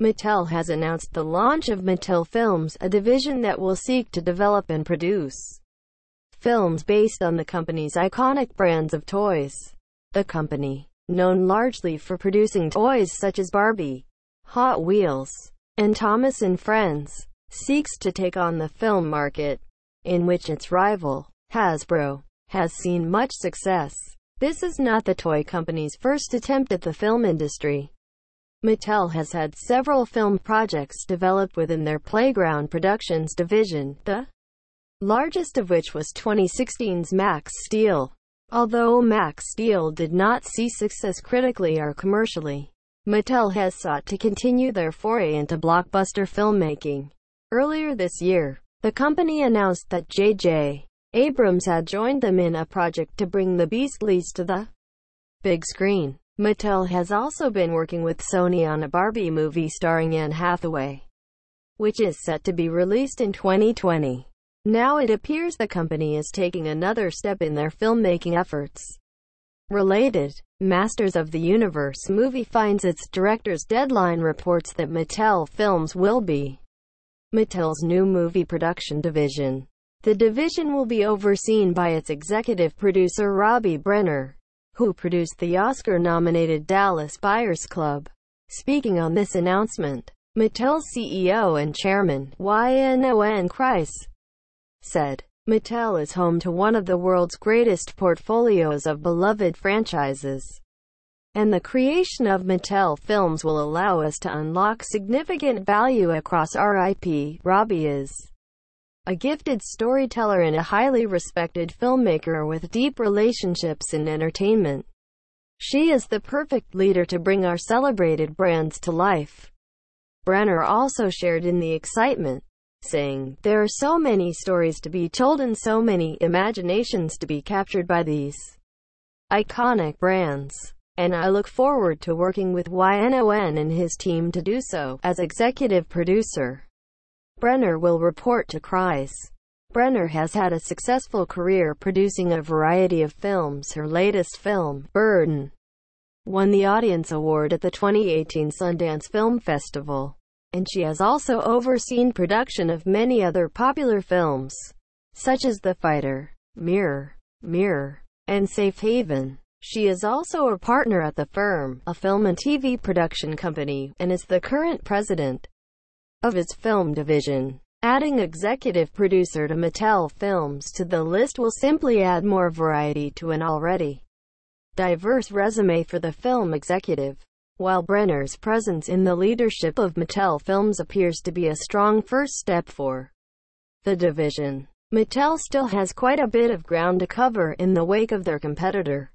Mattel has announced the launch of Mattel Films, a division that will seek to develop and produce films based on the company's iconic brands of toys. The company, known largely for producing toys such as Barbie, Hot Wheels, and Thomas and Friends, seeks to take on the film market, in which its rival, Hasbro, has seen much success. This is not the toy company's first attempt at the film industry. Mattel has had several film projects developed within their Playground Productions division, the largest of which was 2016's Max Steel. Although Max Steel did not see success critically or commercially, Mattel has sought to continue their foray into blockbuster filmmaking. Earlier this year, the company announced that J.J. Abrams had joined them in a project to bring the Beastlies to the big screen. Mattel has also been working with Sony on a Barbie movie starring Anne Hathaway, which is set to be released in 2020. Now it appears the company is taking another step in their filmmaking efforts. Related, Masters of the Universe movie finds its director's deadline reports that Mattel Films will be Mattel's new movie production division. The division will be overseen by its executive producer Robbie Brenner who produced the Oscar-nominated Dallas Buyers Club. Speaking on this announcement, Mattel's CEO and chairman, YNON Kreiss said, Mattel is home to one of the world's greatest portfolios of beloved franchises, and the creation of Mattel Films will allow us to unlock significant value across our IP, Robbie is a gifted storyteller and a highly respected filmmaker with deep relationships in entertainment. She is the perfect leader to bring our celebrated brands to life. Brenner also shared in the excitement, saying, There are so many stories to be told and so many imaginations to be captured by these iconic brands. And I look forward to working with YNON and his team to do so, as executive producer. Brenner will report to Kreis. Brenner has had a successful career producing a variety of films. Her latest film, Burden, won the Audience Award at the 2018 Sundance Film Festival, and she has also overseen production of many other popular films, such as The Fighter, Mirror, Mirror, and Safe Haven. She is also a partner at the firm, a film and TV production company, and is the current president of its film division. Adding executive producer to Mattel Films to the list will simply add more variety to an already diverse resume for the film executive. While Brenner's presence in the leadership of Mattel Films appears to be a strong first step for the division, Mattel still has quite a bit of ground to cover in the wake of their competitor,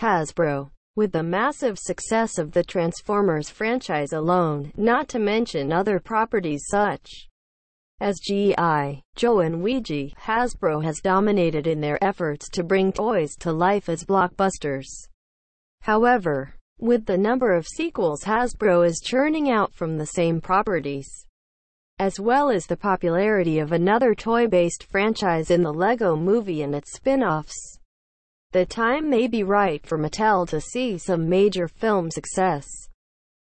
Hasbro. With the massive success of the Transformers franchise alone, not to mention other properties such as G.I. Joe and Ouija, Hasbro has dominated in their efforts to bring toys to life as blockbusters. However, with the number of sequels Hasbro is churning out from the same properties, as well as the popularity of another toy-based franchise in the Lego Movie and its spin-offs, the time may be right for Mattel to see some major film success.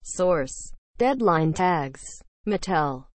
Source. Deadline tags. Mattel.